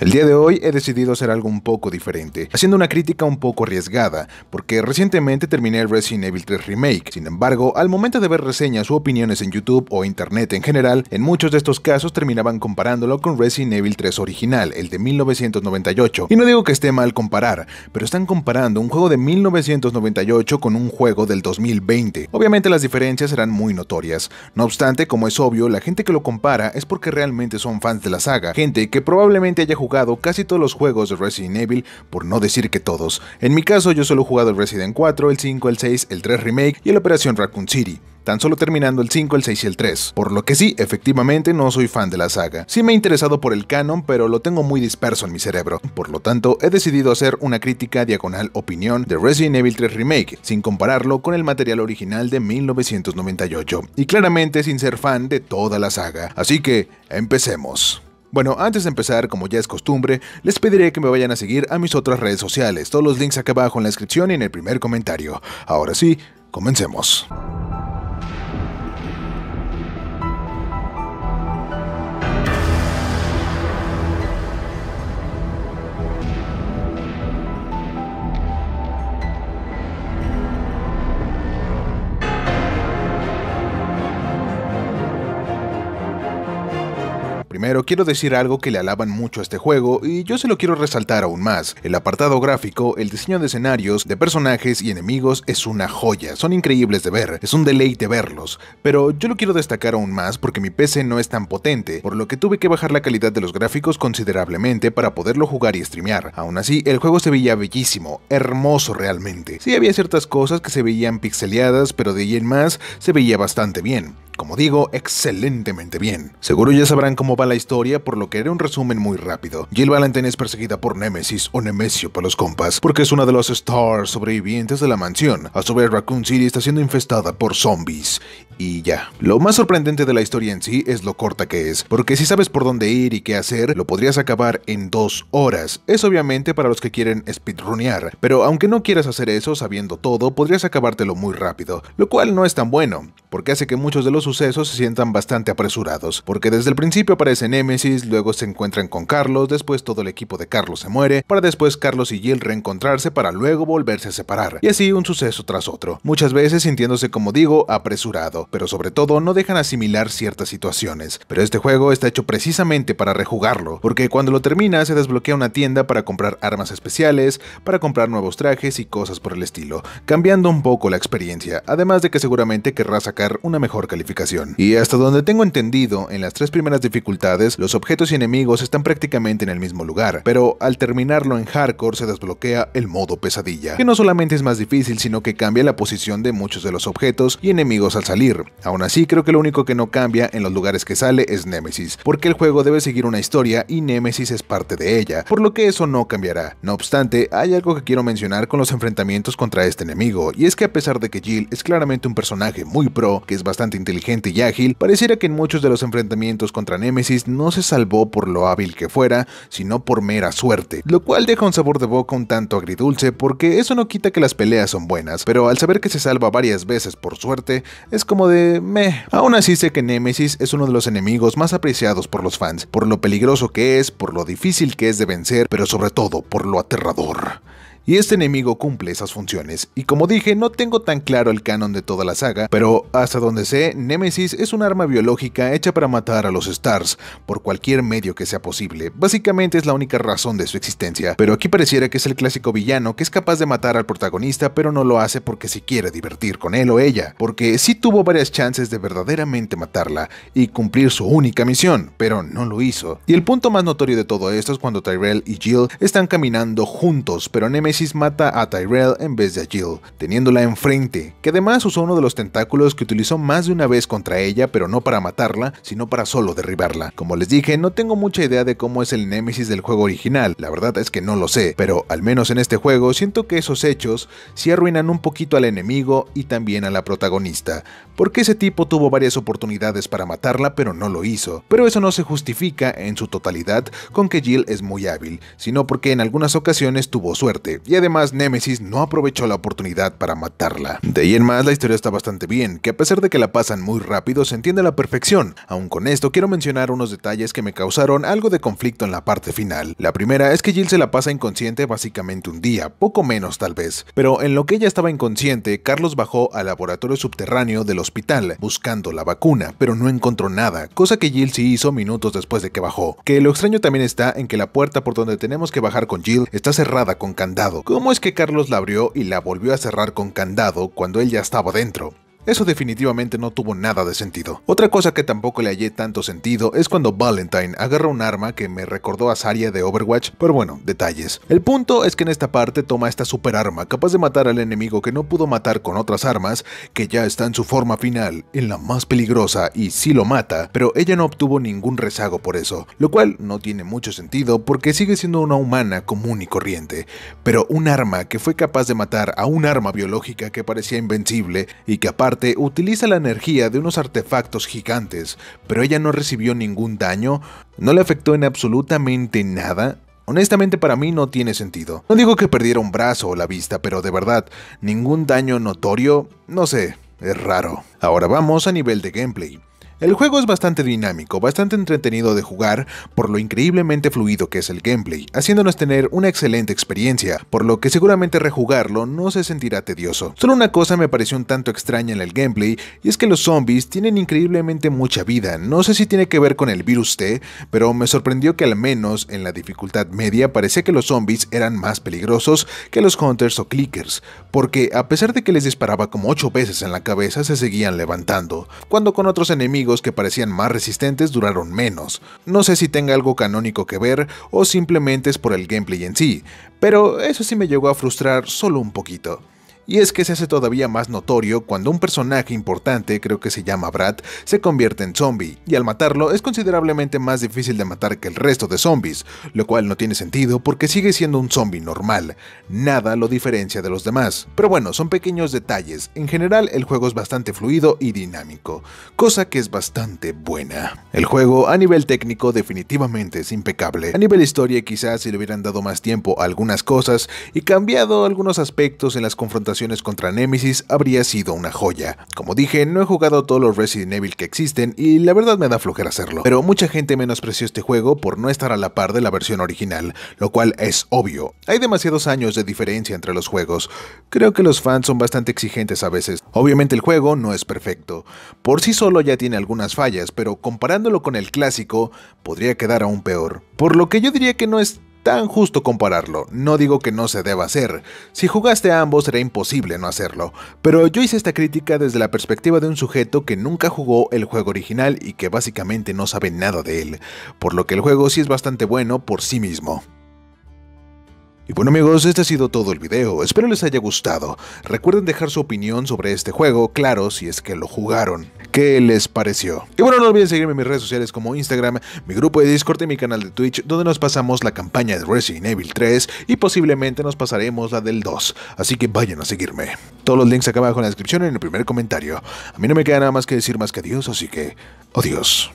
El día de hoy he decidido hacer algo un poco diferente, haciendo una crítica un poco arriesgada, porque recientemente terminé el Resident Evil 3 Remake. Sin embargo, al momento de ver reseñas u opiniones en YouTube o internet en general, en muchos de estos casos terminaban comparándolo con Resident Evil 3 original, el de 1998. Y no digo que esté mal comparar, pero están comparando un juego de 1998 con un juego del 2020. Obviamente las diferencias serán muy notorias. No obstante, como es obvio, la gente que lo compara es porque realmente son fans de la saga, gente que probablemente haya jugado casi todos los juegos de Resident Evil, por no decir que todos. En mi caso yo solo he jugado el Resident 4, el 5, el 6, el 3 Remake y la Operación Raccoon City tan solo terminando el 5, el 6 y el 3, por lo que sí, efectivamente no soy fan de la saga. Sí me he interesado por el canon, pero lo tengo muy disperso en mi cerebro, por lo tanto he decidido hacer una crítica diagonal opinión de Resident Evil 3 Remake, sin compararlo con el material original de 1998, y claramente sin ser fan de toda la saga, así que empecemos. Bueno, antes de empezar, como ya es costumbre, les pediré que me vayan a seguir a mis otras redes sociales, todos los links acá abajo en la descripción y en el primer comentario. Ahora sí, comencemos. Primero quiero decir algo que le alaban mucho a este juego y yo se lo quiero resaltar aún más. El apartado gráfico, el diseño de escenarios, de personajes y enemigos es una joya, son increíbles de ver, es un deleite verlos, pero yo lo quiero destacar aún más porque mi PC no es tan potente, por lo que tuve que bajar la calidad de los gráficos considerablemente para poderlo jugar y streamear. Aún así, el juego se veía bellísimo, hermoso realmente. Sí había ciertas cosas que se veían pixeleadas, pero de ahí en más se veía bastante bien como digo, excelentemente bien. Seguro ya sabrán cómo va la historia, por lo que haré un resumen muy rápido. Jill Valentine es perseguida por Nemesis o Nemesio para los compas, porque es una de las stars sobrevivientes de la mansión. A su vez, Raccoon City está siendo infestada por zombies. Y ya. Lo más sorprendente de la historia en sí es lo corta que es, porque si sabes por dónde ir y qué hacer, lo podrías acabar en dos horas. Es obviamente para los que quieren speedrunear, pero aunque no quieras hacer eso sabiendo todo, podrías acabártelo muy rápido, lo cual no es tan bueno, porque hace que muchos de los sucesos se sientan bastante apresurados, porque desde el principio aparece Nemesis, luego se encuentran con Carlos, después todo el equipo de Carlos se muere, para después Carlos y Jill reencontrarse para luego volverse a separar, y así un suceso tras otro, muchas veces sintiéndose como digo apresurado, pero sobre todo no dejan asimilar ciertas situaciones, pero este juego está hecho precisamente para rejugarlo, porque cuando lo termina se desbloquea una tienda para comprar armas especiales, para comprar nuevos trajes y cosas por el estilo, cambiando un poco la experiencia, además de que seguramente querrá sacar una mejor calificación y hasta donde tengo entendido, en las tres primeras dificultades, los objetos y enemigos están prácticamente en el mismo lugar, pero al terminarlo en hardcore se desbloquea el modo pesadilla, que no solamente es más difícil, sino que cambia la posición de muchos de los objetos y enemigos al salir. Aún así, creo que lo único que no cambia en los lugares que sale es Nemesis, porque el juego debe seguir una historia y Nemesis es parte de ella, por lo que eso no cambiará. No obstante, hay algo que quiero mencionar con los enfrentamientos contra este enemigo, y es que a pesar de que Jill es claramente un personaje muy pro, que es bastante inteligente, inteligente y ágil, pareciera que en muchos de los enfrentamientos contra Nemesis no se salvó por lo hábil que fuera, sino por mera suerte, lo cual deja un sabor de boca un tanto agridulce porque eso no quita que las peleas son buenas, pero al saber que se salva varias veces por suerte, es como de meh. Aún así sé que Nemesis es uno de los enemigos más apreciados por los fans, por lo peligroso que es, por lo difícil que es de vencer, pero sobre todo por lo aterrador y este enemigo cumple esas funciones. Y como dije, no tengo tan claro el canon de toda la saga, pero hasta donde sé, Nemesis es un arma biológica hecha para matar a los Stars, por cualquier medio que sea posible. Básicamente es la única razón de su existencia, pero aquí pareciera que es el clásico villano que es capaz de matar al protagonista, pero no lo hace porque se quiere divertir con él o ella, porque sí tuvo varias chances de verdaderamente matarla y cumplir su única misión, pero no lo hizo. Y el punto más notorio de todo esto es cuando Tyrell y Jill están caminando juntos, pero Nemesis Nemesis mata a Tyrell en vez de a Jill, teniéndola enfrente, que además usó uno de los tentáculos que utilizó más de una vez contra ella, pero no para matarla, sino para solo derribarla. Como les dije, no tengo mucha idea de cómo es el némesis del juego original, la verdad es que no lo sé, pero al menos en este juego siento que esos hechos sí arruinan un poquito al enemigo y también a la protagonista, porque ese tipo tuvo varias oportunidades para matarla pero no lo hizo, pero eso no se justifica en su totalidad con que Jill es muy hábil, sino porque en algunas ocasiones tuvo suerte y además Némesis no aprovechó la oportunidad para matarla. De ahí en más, la historia está bastante bien, que a pesar de que la pasan muy rápido, se entiende a la perfección. Aún con esto, quiero mencionar unos detalles que me causaron algo de conflicto en la parte final. La primera es que Jill se la pasa inconsciente básicamente un día, poco menos tal vez, pero en lo que ella estaba inconsciente, Carlos bajó al laboratorio subterráneo del hospital, buscando la vacuna, pero no encontró nada, cosa que Jill sí hizo minutos después de que bajó. Que lo extraño también está en que la puerta por donde tenemos que bajar con Jill está cerrada con candado ¿Cómo es que Carlos la abrió y la volvió a cerrar con candado cuando él ya estaba dentro? Eso definitivamente no tuvo nada de sentido. Otra cosa que tampoco le hallé tanto sentido es cuando Valentine agarra un arma que me recordó a Saria de Overwatch, pero bueno, detalles. El punto es que en esta parte toma esta super arma, capaz de matar al enemigo que no pudo matar con otras armas, que ya está en su forma final, en la más peligrosa y sí lo mata, pero ella no obtuvo ningún rezago por eso, lo cual no tiene mucho sentido porque sigue siendo una humana común y corriente, pero un arma que fue capaz de matar a un arma biológica que parecía invencible y que aparte utiliza la energía de unos artefactos gigantes, pero ella no recibió ningún daño, no le afectó en absolutamente nada. Honestamente para mí no tiene sentido. No digo que perdiera un brazo o la vista, pero de verdad, ningún daño notorio, no sé, es raro. Ahora vamos a nivel de gameplay. El juego es bastante dinámico, bastante entretenido de jugar por lo increíblemente fluido que es el gameplay, haciéndonos tener una excelente experiencia, por lo que seguramente rejugarlo no se sentirá tedioso. Solo una cosa me pareció un tanto extraña en el gameplay, y es que los zombies tienen increíblemente mucha vida, no sé si tiene que ver con el virus T, pero me sorprendió que al menos en la dificultad media parecía que los zombies eran más peligrosos que los hunters o clickers, porque a pesar de que les disparaba como 8 veces en la cabeza se seguían levantando, cuando con otros enemigos que parecían más resistentes duraron menos. No sé si tenga algo canónico que ver o simplemente es por el gameplay en sí, pero eso sí me llegó a frustrar solo un poquito y es que se hace todavía más notorio cuando un personaje importante, creo que se llama Brad, se convierte en zombie, y al matarlo es considerablemente más difícil de matar que el resto de zombies, lo cual no tiene sentido porque sigue siendo un zombie normal, nada lo diferencia de los demás. Pero bueno, son pequeños detalles, en general el juego es bastante fluido y dinámico, cosa que es bastante buena. El juego a nivel técnico definitivamente es impecable, a nivel historia quizás si le hubieran dado más tiempo a algunas cosas y cambiado algunos aspectos en las confrontaciones contra Nemesis habría sido una joya. Como dije, no he jugado todos los Resident Evil que existen y la verdad me da flojera hacerlo, pero mucha gente menospreció este juego por no estar a la par de la versión original, lo cual es obvio. Hay demasiados años de diferencia entre los juegos. Creo que los fans son bastante exigentes a veces. Obviamente el juego no es perfecto. Por sí solo ya tiene algunas fallas, pero comparándolo con el clásico, podría quedar aún peor. Por lo que yo diría que no es tan justo compararlo, no digo que no se deba hacer, si jugaste a ambos será imposible no hacerlo, pero yo hice esta crítica desde la perspectiva de un sujeto que nunca jugó el juego original y que básicamente no sabe nada de él, por lo que el juego sí es bastante bueno por sí mismo. Y bueno amigos, este ha sido todo el video, espero les haya gustado. Recuerden dejar su opinión sobre este juego, claro, si es que lo jugaron. ¿Qué les pareció? Y bueno, no olviden seguirme en mis redes sociales como Instagram, mi grupo de Discord y mi canal de Twitch, donde nos pasamos la campaña de Resident Evil 3 y posiblemente nos pasaremos la del 2, así que vayan a seguirme. Todos los links acá abajo en la descripción y en el primer comentario. A mí no me queda nada más que decir más que adiós, así que adiós.